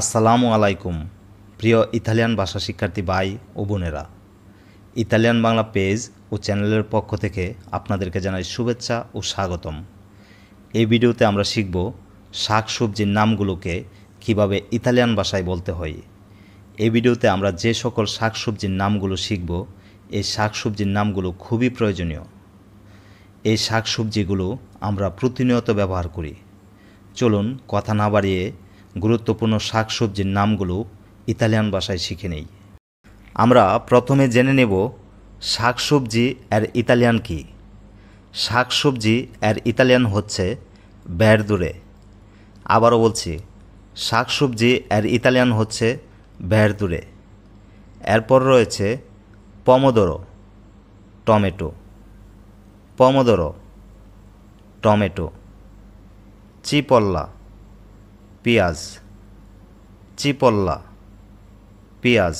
আসসালামু আলাইকুম প্রিয় ইতালিয়ান ভাষা শিক্ষার্থী ভাই ও বোনেরা ইতালিয়ান বাংলা পেজ ও চ্যানেলের পক্ষ থেকে আপনাদেরকে জানাই শুভেচ্ছা ও স্বাগতম এই ভিডিওতে আমরা শিখব শাকসবজির নামগুলোকে কিভাবে ইতালিয়ান ভাষায় বলতে হয় এই ভিডিওতে আমরা যে সকল শাকসবজির নামগুলো শিখব এই শাকসবজির নামগুলো খুবই প্রয়োজনীয় এই শাকসবজিগুলো আমরা প্রতিনিয়ত ব্যবহার করি চলুন কথা না বাড়িয়ে গুরুত্বপূর্ণ শাকসবজির নামগুলো ইতালিয়ান ভাষায় শিখে নেই আমরা প্রথমে জেনে নেব শাকসবজি আর ইতালিয়ান কি শাকসবজি আর ইতালিয়ান হচ্ছে ব্যারদুরে আবারও বলছি শাকসবজি আর ইতালিয়ান হচ্ছে ব্যারদুরে এরপর রয়েছে পমোদরো টমেটো পমোদরো টমেটো চিপল্লা পেঁয়াজ চিপল্লা পেঁয়াজ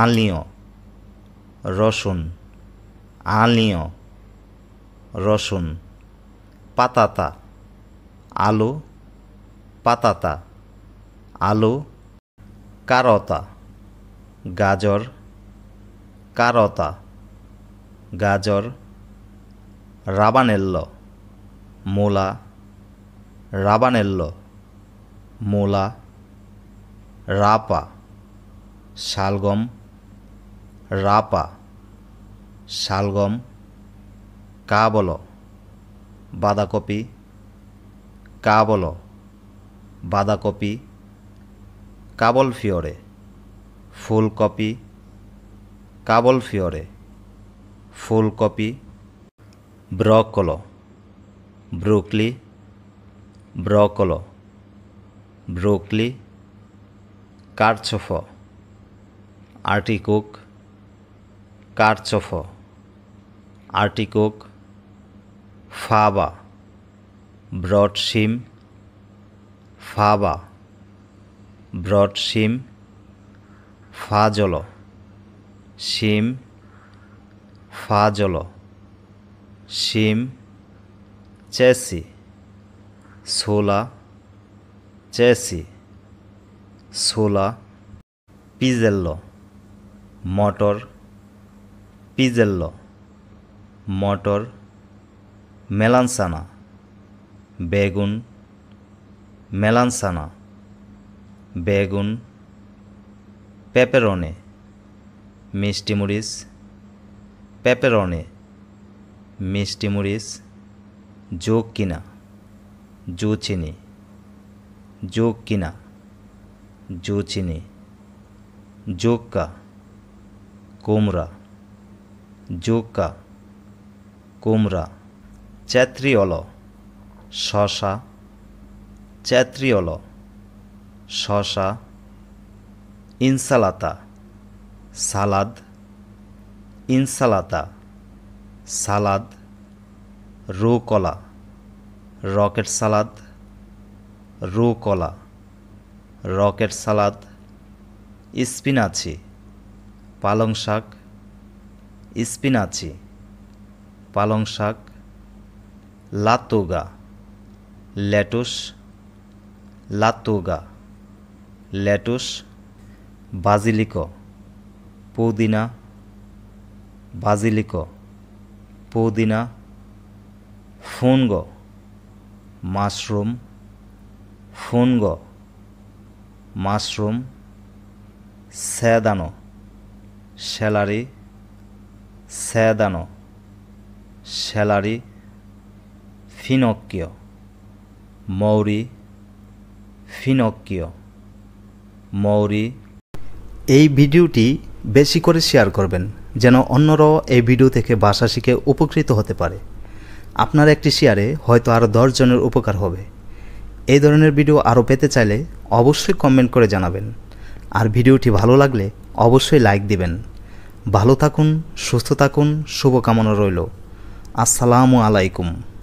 আলিও রসুন আলিও রসুন পাতাতা আলু পাতাতা আলু কারতা গাজর কারতা গাজর রাবানেল্ল মূলা রাবানেল্ল মোলা রাপা শালগম রাপা শালগম কাবল বাঁধাকপি কাবল বাঁধাকপি কাবল ফিওরে ফুলকপি কাবল ফিওরে ফুলকপি ব্রকল ব্রুকলি ব্রকল ব্রোকলি কারচফ আর্টিকোক কারচফ আর্টিকোক ফাবা ব্রড শিম ফাবা ব্রড শিম ফাজল শিম ফাজল শিম চেসি সোলা চেসি সোলা পিজেল্লো মটর পিজেল্লো মটর মেলানসানা বেগুন মেলানসানা বেগুন পেপেরনে মরিচ পেপেরনে মরিচ যোগ কিনা জো जो কিনা जो चिने जोक কোমরা জোকা কোমরা চ্যাত্রিয়ল শশা চ্যাত্রিয়ল শশা ইনসালাতা সালাদ ইনসালাতা সালাদ রোকলা রকেট সালাদ রো কলা রকেট সালাদ স্পিনাচি পালং শাক স্পিনাচি পালং শাক লাতুগা লেটুস লাতুগা লেটুস বাজিলিক পুদিনা বাজিলিক পুদিনা ফুনগ মাশরুম ফুনগ মাশরুম স্যাদানো স্যালারি স্যাদানো স্যালারি ফিনক্কিয় মৌরি ফিনক্কিয় মৌরি এই ভিডিওটি বেশি করে শেয়ার করবেন যেন অন্যরাও এই ভিডিও থেকে ভাষা শিখে উপকৃত হতে পারে আপনার একটি শেয়ারে হয়তো আরও দশজনের উপকার হবে এই ধরনের ভিডিও আরও পেতে চাইলে অবশ্যই কমেন্ট করে জানাবেন আর ভিডিওটি ভালো লাগলে অবশ্যই লাইক দিবেন ভালো থাকুন সুস্থ থাকুন শুভকামনা রইল আসসালামু আলাইকুম